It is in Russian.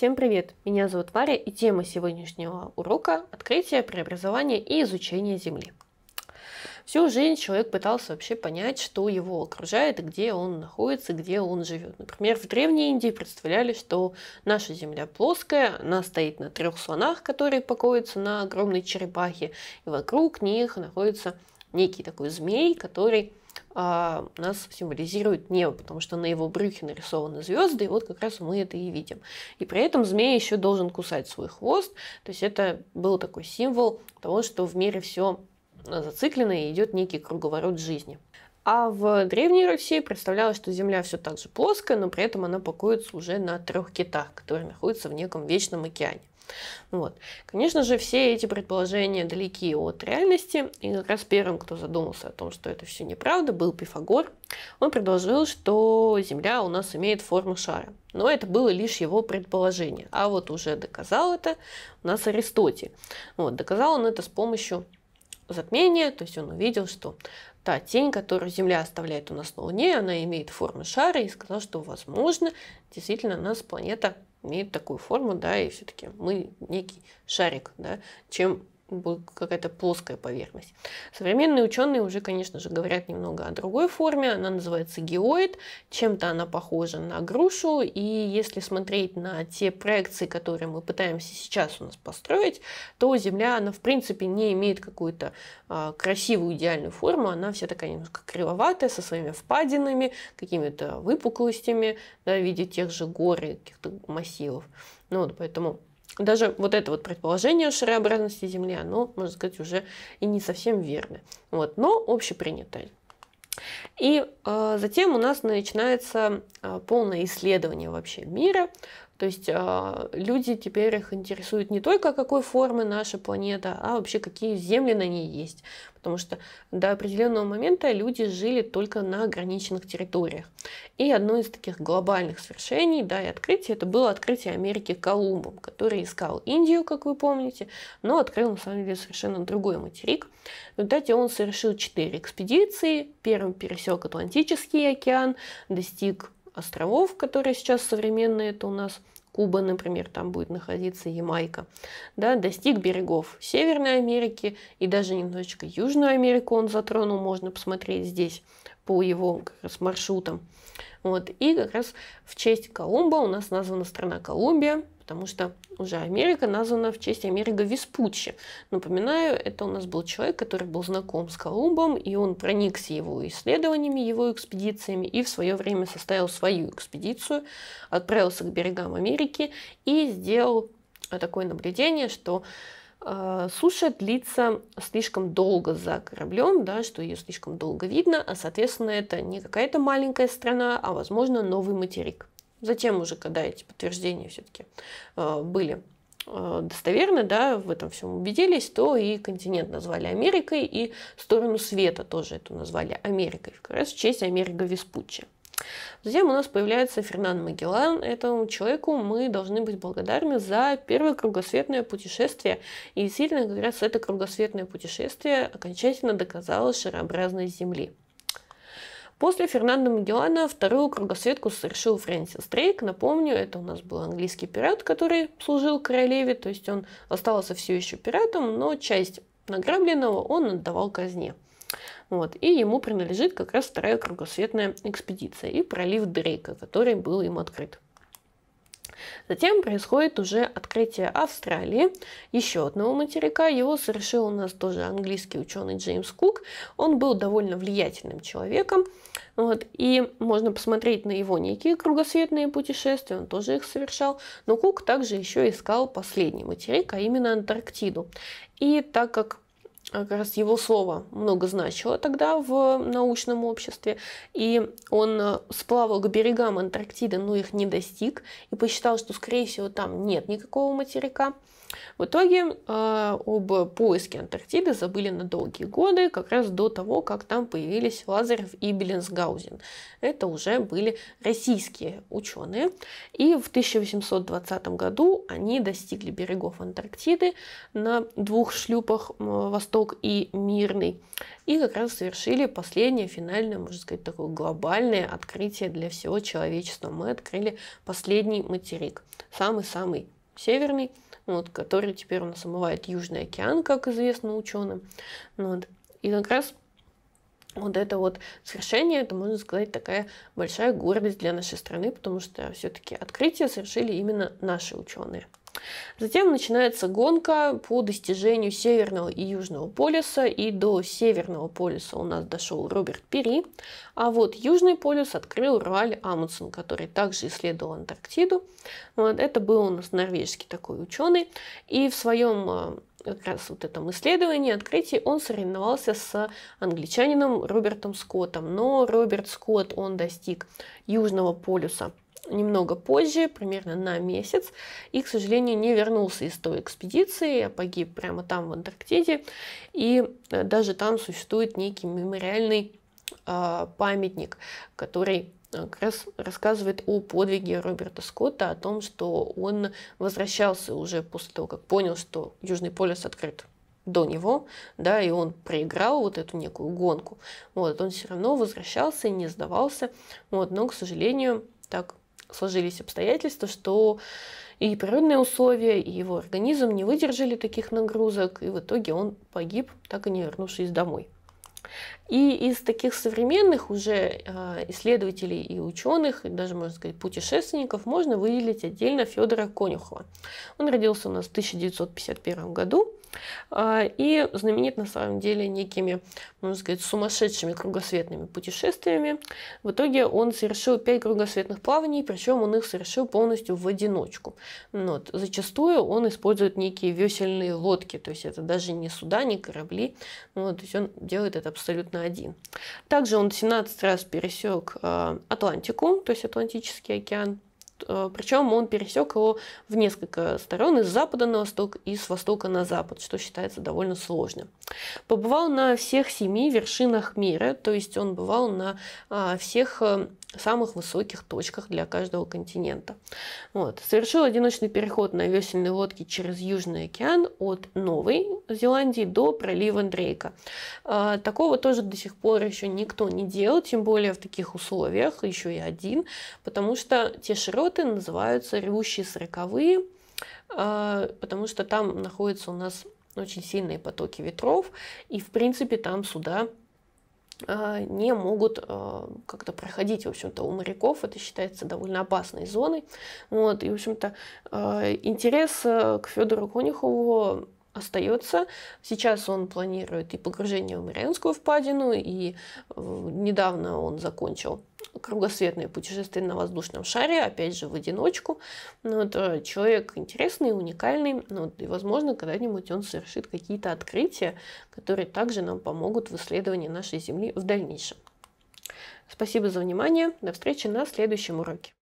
Всем привет! Меня зовут Варя и тема сегодняшнего урока – открытие, преобразование и изучение Земли. Всю жизнь человек пытался вообще понять, что его окружает где он находится, где он живет. Например, в Древней Индии представляли, что наша Земля плоская, она стоит на трех слонах, которые покоятся на огромной черепахе, и вокруг них находится некий такой змей, который а, нас символизирует небо, потому что на его брюхе нарисованы звезды, и вот как раз мы это и видим. И при этом змей еще должен кусать свой хвост, то есть это был такой символ того, что в мире все зациклено и идет некий круговорот жизни. А в Древней Руси представлялось, что Земля все так же плоская, но при этом она покоится уже на трех китах, которые находятся в неком вечном океане. Вот. Конечно же, все эти предположения далеки от реальности, и как раз первым, кто задумался о том, что это все неправда, был Пифагор. Он предложил, что Земля у нас имеет форму шара. Но это было лишь его предположение. А вот уже доказал это у нас Аристотель. Вот, доказал он это с помощью затмения, то есть он увидел, что та тень, которую Земля оставляет у нас на Луне, она имеет форму шара, и сказал, что, возможно, действительно у нас планета имеет такую форму, да, и все-таки мы некий шарик, да, чем будет какая-то плоская поверхность. Современные ученые уже, конечно же, говорят немного о другой форме. Она называется геоид. Чем-то она похожа на грушу. И если смотреть на те проекции, которые мы пытаемся сейчас у нас построить, то Земля, она в принципе не имеет какую-то а, красивую идеальную форму. Она вся такая немножко кривоватая, со своими впадинами, какими-то выпуклостями да, в виде тех же гор и каких-то массивов. Ну вот, поэтому даже вот это вот предположение о шарообразности Земли, оно, можно сказать, уже и не совсем верно. Вот, но общепринятое. И э, затем у нас начинается э, полное исследование вообще мира то есть а, люди теперь их интересуют не только какой формы наша планета, а вообще какие земли на ней есть. Потому что до определенного момента люди жили только на ограниченных территориях. И одно из таких глобальных свершений, да, и открытий, это было открытие Америки Колумбом, который искал Индию, как вы помните, но открыл, на самом деле, совершенно другой материк. В результате он совершил четыре экспедиции, первым пересек Атлантический океан, достиг островов, которые сейчас современные, это у нас Куба, например, там будет находиться Ямайка, да, достиг берегов Северной Америки и даже немножечко Южную Америку он затронул, можно посмотреть здесь по его как раз маршрутам. Вот, и как раз в честь Колумба у нас названа страна Колумбия, потому что уже Америка названа в честь Америка Веспуччи. Напоминаю, это у нас был человек, который был знаком с Колумбом, и он проникся его исследованиями, его экспедициями, и в свое время составил свою экспедицию, отправился к берегам Америки и сделал э, такое наблюдение, что э, суша длится слишком долго за кораблем, да, что ее слишком долго видно, а, соответственно, это не какая-то маленькая страна, а, возможно, новый материк. Затем уже, когда эти подтверждения все-таки э, были э, достоверны, да, в этом всем убедились, то и континент назвали Америкой, и сторону света тоже эту назвали Америкой, как раз в честь Америка Веспуччи. Затем у нас появляется Фернан Магеллан. Этому человеку мы должны быть благодарны за первое кругосветное путешествие. И действительно, как раз это кругосветное путешествие окончательно доказало шарообразность Земли. После Фернандо Магеллана вторую кругосветку совершил Фрэнсис Дрейк. Напомню, это у нас был английский пират, который служил королеве, то есть он остался все еще пиратом, но часть награбленного он отдавал казне. Вот. И ему принадлежит как раз вторая кругосветная экспедиция и пролив Дрейка, который был им открыт. Затем происходит уже открытие Австралии, еще одного материка. Его совершил у нас тоже английский ученый Джеймс Кук. Он был довольно влиятельным человеком. Вот, и можно посмотреть на его некие кругосветные путешествия, он тоже их совершал. Но Кук также еще искал последний материк, а именно Антарктиду. И так как Э, как раз его слово много значило тогда в научном обществе, и он э, сплавал к берегам Антарктиды, но их не достиг, и посчитал, что, скорее всего, там нет никакого материка, в итоге э, об поиске Антарктиды забыли на долгие годы, как раз до того, как там появились Лазарев и Беллинсгаузен. Это уже были российские ученые. И в 1820 году они достигли берегов Антарктиды на двух шлюпах «Восток» и «Мирный». И как раз совершили последнее, финальное, можно сказать, такое глобальное открытие для всего человечества. Мы открыли последний материк, самый-самый северный – вот, который теперь у нас омывает Южный океан, как известно ученым. Ну вот. И как раз вот это вот совершение, это, можно сказать, такая большая гордость для нашей страны, потому что все-таки открытие совершили именно наши ученые. Затем начинается гонка по достижению Северного и Южного полюса, и до Северного полюса у нас дошел Роберт Пери, а вот Южный полюс открыл Руаль Амундсен, который также исследовал Антарктиду. Вот, это был у нас норвежский такой ученый, и в своем а, как раз вот этом исследовании, открытии, он соревновался с англичанином Робертом Скоттом. Но Роберт Скотт, он достиг Южного полюса – немного позже, примерно на месяц, и, к сожалению, не вернулся из той экспедиции, а погиб прямо там, в Антарктиде, и э, даже там существует некий мемориальный э, памятник, который э, как раз рассказывает о подвиге Роберта Скотта, о том, что он возвращался уже после того, как понял, что Южный полюс открыт до него, да, и он проиграл вот эту некую гонку. Вот, он все равно возвращался, не сдавался, вот, но, к сожалению, так сложились обстоятельства, что и природные условия, и его организм не выдержали таких нагрузок, и в итоге он погиб, так и не вернувшись домой. И из таких современных уже а, исследователей и ученых, и даже, можно сказать, путешественников, можно выделить отдельно Федора Конюхова. Он родился у нас в 1951 году а, и знаменит на самом деле некими, можно сказать, сумасшедшими кругосветными путешествиями. В итоге он совершил 5 кругосветных плаваний, причем он их совершил полностью в одиночку. Ну вот. Зачастую он использует некие весельные лодки, то есть это даже не суда, не корабли, ну вот, то есть он делает это абсолютно один. Также он 17 раз пересек а, Атлантику, то есть Атлантический океан, Э, причем он пересек его в несколько сторон, из запада на восток и с востока на запад, что считается довольно сложным. Побывал на всех семи вершинах мира, то есть он бывал на а, всех э, самых высоких точках для каждого континента. Вот. Совершил одиночный переход на весельной лодке через Южный океан от Новой Зеландии до пролива Дрейка. А, такого тоже до сих пор еще никто не делал, тем более в таких условиях, еще и один, потому что те широты называются ревущие сороковые, а, потому что там находятся у нас очень сильные потоки ветров, и в принципе там суда Э, не могут э, как-то проходить, в общем-то, у моряков. Это считается довольно опасной зоной. Вот, и, в общем-то, э, интерес к Федору Конюхову остается. Сейчас он планирует и погружение в Марианскую впадину, и э, недавно он закончил кругосветное путешествие на воздушном шаре, опять же, в одиночку. Но ну, это человек интересный, уникальный, ну, и, возможно, когда-нибудь он совершит какие-то открытия, которые также нам помогут в исследовании нашей Земли в дальнейшем. Спасибо за внимание. До встречи на следующем уроке.